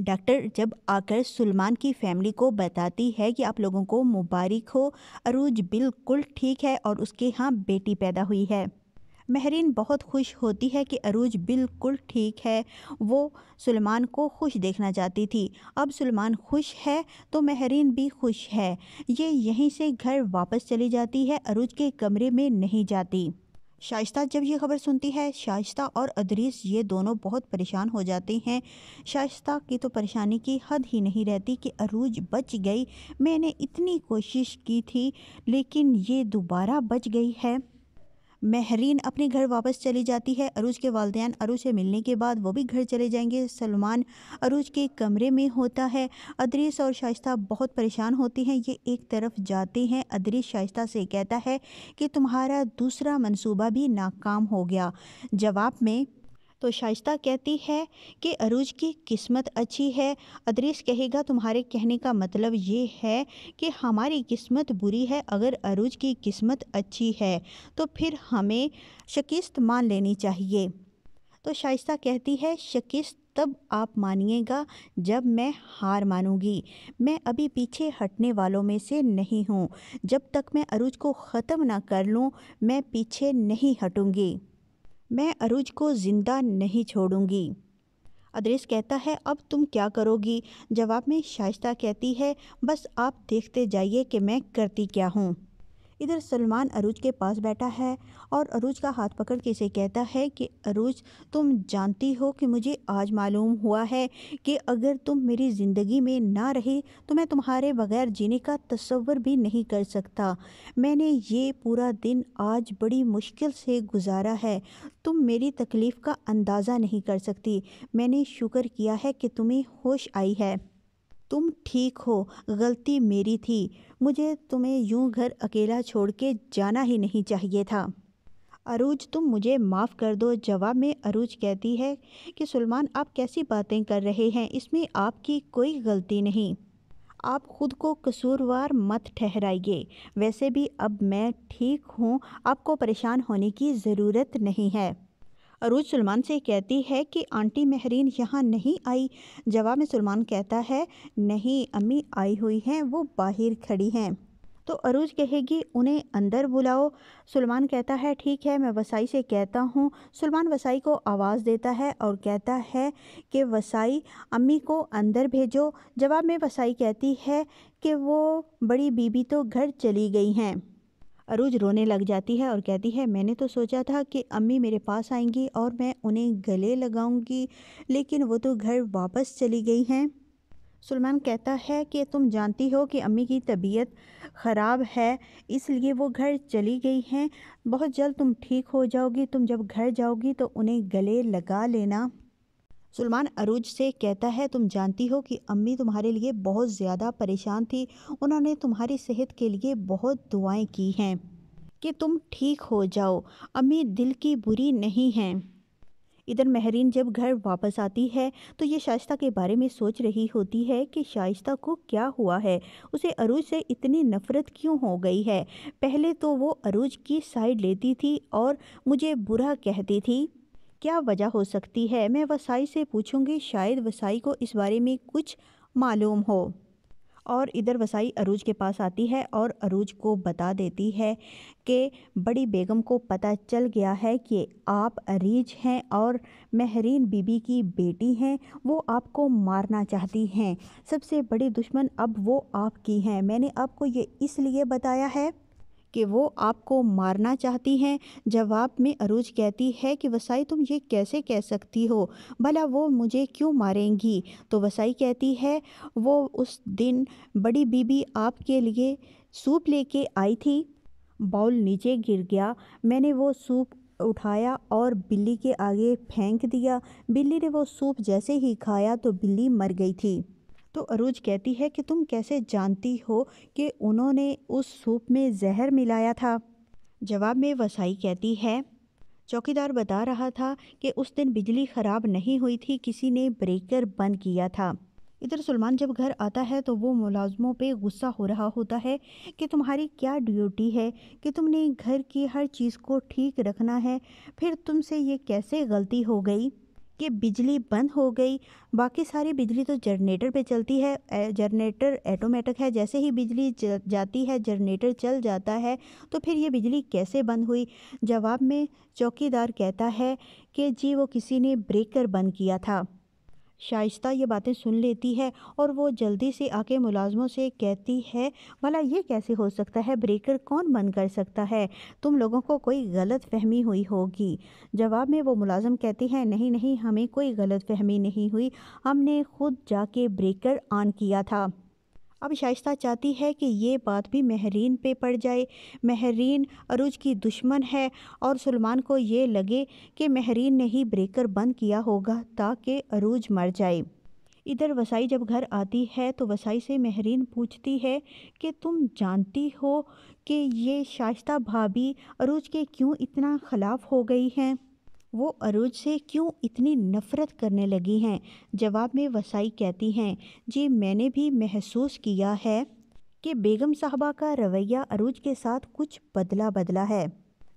doctor जब आकर सलमान की फैमिली को बताती है कि आप लोगों को मुबारक हो अरूज बिल्कुल ठीक है और उसके यहाँ बेटी पैदा हुई है महरीन बहुत खुश होती है कि अरूज बिल्कुल ठीक है वो सलमान को खुश देखना चाहती थी अब सलमान खुश है तो महरीन भी खुश है ये यहीं से घर वापस चली जाती है अरूज के कमरे में नहीं जाती शाइस्ता जब ये खबर सुनती है शाइस्ता और अदरीस ये दोनों बहुत परेशान हो जाते हैं शाइस्ता की तो परेशानी की हद ही नहीं रहती कि अरूज बच गई मैंने इतनी कोशिश की थी लेकिन ये दोबारा बच गई है महरीन अपने घर वापस चली जाती है अरूज के वालदान अरूज से मिलने के बाद वो भी घर चले जाएंगे सलमान अरूज के कमरे में होता है अदरीस और शाइस्ता बहुत परेशान होती हैं ये एक तरफ जाते हैं अदरीस शाइस्ता से कहता है कि तुम्हारा दूसरा मंसूबा भी नाकाम हो गया जवाब में तो शाइस्ता कहती है कि अरूज की किस्मत अच्छी है अदरीस कहेगा तुम्हारे कहने का मतलब ये है कि हमारी किस्मत बुरी है अगर अरूज की किस्मत अच्छी है तो फिर हमें शिकस्त मान लेनी चाहिए तो शाइस्ता कहती है शिकस्त तब आप मानिएगा जब मैं हार मानूंगी मैं अभी पीछे हटने वालों में से नहीं हूँ जब तक मैं अरूज को ख़त्म ना कर लूँ मैं पीछे नहीं हटूंगी मैं अरुज को ज़िंदा नहीं छोड़ूंगी अदरेस कहता है अब तुम क्या करोगी जवाब में शाइस्ता कहती है बस आप देखते जाइए कि मैं करती क्या हूँ इधर सलमान अरूज के पास बैठा है और अरूज का हाथ पकड़ के इसे कहता है कि अरूज तुम जानती हो कि मुझे आज मालूम हुआ है कि अगर तुम मेरी ज़िंदगी में ना रहे तो मैं तुम्हारे बगैर जीने का तस्वर भी नहीं कर सकता मैंने ये पूरा दिन आज बड़ी मुश्किल से गुजारा है तुम मेरी तकलीफ़ का अंदाज़ा नहीं कर सकती मैंने शुक्र किया है कि तुम्हें होश आई है तुम ठीक हो गलती मेरी थी मुझे तुम्हें यूं घर अकेला छोड़ के जाना ही नहीं चाहिए था अरूज तुम मुझे माफ़ कर दो जवाब में अरूज कहती है कि सलमान आप कैसी बातें कर रहे हैं इसमें आपकी कोई गलती नहीं आप खुद को कसूरवार मत ठहराइए वैसे भी अब मैं ठीक हूँ आपको परेशान होने की ज़रूरत नहीं है अरूज सलमान से कहती है कि आंटी महरीन यहाँ नहीं आई जवाब में सलमान कहता है नहीं अम्मी आई हुई हैं वो बाहर खड़ी हैं तो अरूज कहेगी उन्हें अंदर बुलाओ सलमान कहता है ठीक है मैं वसाई से कहता हूँ सलमान वसाई को आवाज़ देता है और कहता है कि वसाई अम्मी को अंदर भेजो जवाब में वसाई कहती है कि वो बड़ी बीबी तो घर चली गई हैं अरूज रोने लग जाती है और कहती है मैंने तो सोचा था कि अम्मी मेरे पास आएंगी और मैं उन्हें गले लगाऊंगी लेकिन वो तो घर वापस चली गई हैं सलमान कहता है कि तुम जानती हो कि अम्मी की तबीयत ख़राब है इसलिए वो घर चली गई हैं बहुत जल्द तुम ठीक हो जाओगी तुम जब घर जाओगी तो उन्हें गले लगा लेना सलमान अरूज से कहता है तुम जानती हो कि अम्मी तुम्हारे लिए बहुत ज़्यादा परेशान थी उन्होंने तुम्हारी सेहत के लिए बहुत दुआएं की हैं कि तुम ठीक हो जाओ अम्मी दिल की बुरी नहीं हैं इधर महरीन जब घर वापस आती है तो ये शाइस्ता के बारे में सोच रही होती है कि शाइस्ता को क्या हुआ है उसे अरूज से इतनी नफ़रत क्यों हो गई है पहले तो वो अरूज की साइड लेती थी और मुझे बुरा कहती थी क्या वजह हो सकती है मैं वसाई से पूछूंगी शायद वसाई को इस बारे में कुछ मालूम हो और इधर वसाई अरूज के पास आती है और अरूज को बता देती है कि बड़ी बेगम को पता चल गया है कि आप अरीज हैं और महरीन बीबी की बेटी हैं वो आपको मारना चाहती हैं सबसे बड़ी दुश्मन अब वो आपकी हैं मैंने आपको ये इसलिए बताया है कि वो आपको मारना चाहती हैं जवाब में अरूज कहती है कि वसाई तुम ये कैसे कह सकती हो भला वो मुझे क्यों मारेंगी तो वसाई कहती है वो उस दिन बड़ी बीबी आपके लिए सूप लेके आई थी बाउल नीचे गिर गया मैंने वो सूप उठाया और बिल्ली के आगे फेंक दिया बिल्ली ने वो सूप जैसे ही खाया तो बिल्ली मर गई थी तो अरूज कहती है कि तुम कैसे जानती हो कि उन्होंने उस सूप में जहर मिलाया था जवाब में वसाई कहती है चौकीदार बता रहा था कि उस दिन बिजली ख़राब नहीं हुई थी किसी ने ब्रेकर बंद किया था इधर सलमान जब घर आता है तो वो मुलाजमों पे गुस्सा हो रहा होता है कि तुम्हारी क्या ड्यूटी है कि तुमने घर की हर चीज़ को ठीक रखना है फिर तुमसे ये कैसे गलती हो गई कि बिजली बंद हो गई बाकी सारी बिजली तो जनरेटर पे चलती है जनरेटर ऐटोमेटिक है जैसे ही बिजली जाती है जनरेटर चल जाता है तो फिर ये बिजली कैसे बंद हुई जवाब में चौकीदार कहता है कि जी वो किसी ने ब्रेकर बंद किया था शाइस्त ये बातें सुन लेती है और वो जल्दी से आके मुलाजमों से कहती है भला ये कैसे हो सकता है ब्रेकर कौन बंद कर सकता है तुम लोगों को कोई गलत फहमी हुई होगी जवाब में वो मुलाजम कहती है नहीं नहीं हमें कोई गलत फहमी नहीं हुई हमने खुद जाके ब्रेकर ऑन किया था अब शाइस्त चाहती है कि ये बात भी महरीन पे पड़ जाए महरीन अरूज की दुश्मन है और सलमान को ये लगे कि महरीन ने ही ब्रेकर बंद किया होगा ताकि अरूज मर जाए इधर वसाई जब घर आती है तो वसाई से महरीन पूछती है कि तुम जानती हो कि ये शाइस्ता भाभी अरूज के क्यों इतना खिलाफ हो गई हैं वो अरूज से क्यों इतनी नफ़रत करने लगी हैं जवाब में वसाई कहती हैं जी मैंने भी महसूस किया है कि बेगम साहबा का रवैया अरूज के साथ कुछ बदला बदला है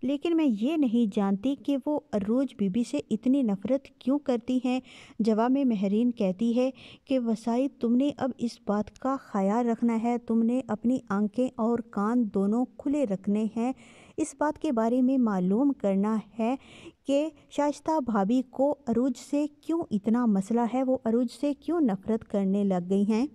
लेकिन मैं ये नहीं जानती कि वो अरूज बीबी से इतनी नफ़रत क्यों करती हैं जवाब में महरीन कहती है कि वसाई तुमने अब इस बात का ख्याल रखना है तुमने अपनी आंखें और कान दोनों खुले रखने हैं इस बात के बारे में मालूम करना है कि शाइस्ता भाभी को अरुज से क्यों इतना मसला है वो अरुज से क्यों नफ़रत करने लग गई हैं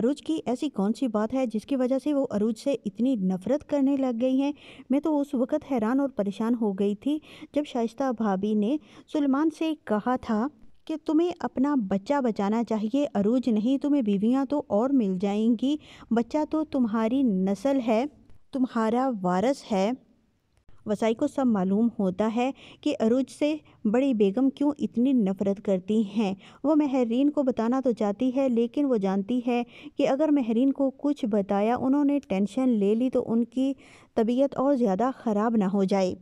अरुज की ऐसी कौन सी बात है जिसकी वजह से वो अरुज से इतनी नफ़रत करने लग गई हैं मैं तो उस वक़्त हैरान और परेशान हो गई थी जब शाइस्ता भाभी ने सलमान से कहा था कि तुम्हें अपना बच्चा बचाना चाहिए अरूज नहीं तुम्हें बीवियां तो और मिल जाएंगी बच्चा तो तुम्हारी नस्ल है तुम्हारा वारस है वसाई को सब मालूम होता है कि अरुज से बड़ी बेगम क्यों इतनी नफ़रत करती हैं वो महरीन को बताना तो चाहती है लेकिन वो जानती है कि अगर महरीन को कुछ बताया उन्होंने टेंशन ले ली तो उनकी तबीयत और ज़्यादा ख़राब ना हो जाए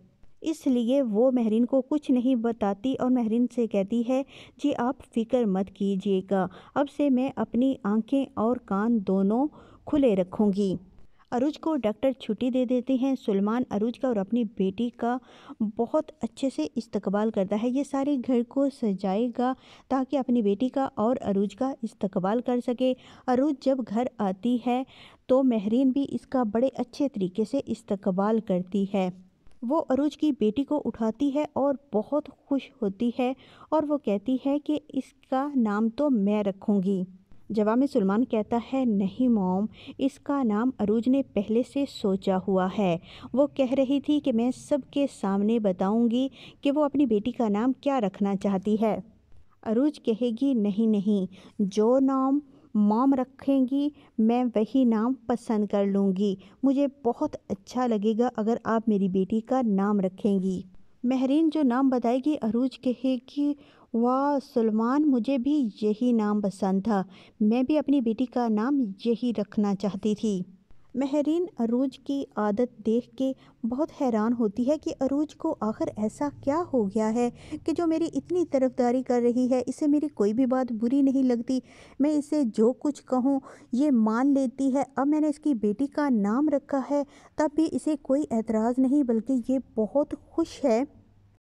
इसलिए वो महरीन को कुछ नहीं बताती और महरीन से कहती है जी आप फिक्र मत कीजिएगा अब से मैं अपनी आंखें और कान दोनों खुले रखूँगी अरूज को डॉक्टर छुट्टी दे देते हैं सलमान अरूज का और अपनी बेटी का बहुत अच्छे से इस्तकबाल करता है ये सारे घर को सजाएगा ताकि अपनी बेटी का और अरूज का इस्तकबाल कर सके अरूज जब घर आती है तो महरीन भी इसका बड़े अच्छे तरीके से इस्तकबाल करती है वो अरूज की बेटी को उठाती है और बहुत खुश होती है और वो कहती है कि इसका नाम तो मैं रखूँगी जवाब में सलमान कहता है नहीं मोम इसका नाम अरूज ने पहले से सोचा हुआ है वो कह रही थी कि मैं सबके सामने बताऊंगी कि वो अपनी बेटी का नाम क्या रखना चाहती है अरूज कहेगी नहीं नहीं जो नाम मॉम रखेंगी मैं वही नाम पसंद कर लूँगी मुझे बहुत अच्छा लगेगा अगर आप मेरी बेटी का नाम रखेंगी महरीन जो नाम बताएगी अरूज कहे कि वाह सलमान मुझे भी यही नाम पसंद था मैं भी अपनी बेटी का नाम यही रखना चाहती थी महरीन अरूज की आदत देख के बहुत हैरान होती है कि अरूज को आखिर ऐसा क्या हो गया है कि जो मेरी इतनी तरफदारी कर रही है इसे मेरी कोई भी बात बुरी नहीं लगती मैं इसे जो कुछ कहूँ ये मान लेती है अब मैंने इसकी बेटी का नाम रखा है तब भी इसे कोई एतराज़ नहीं बल्कि ये बहुत खुश है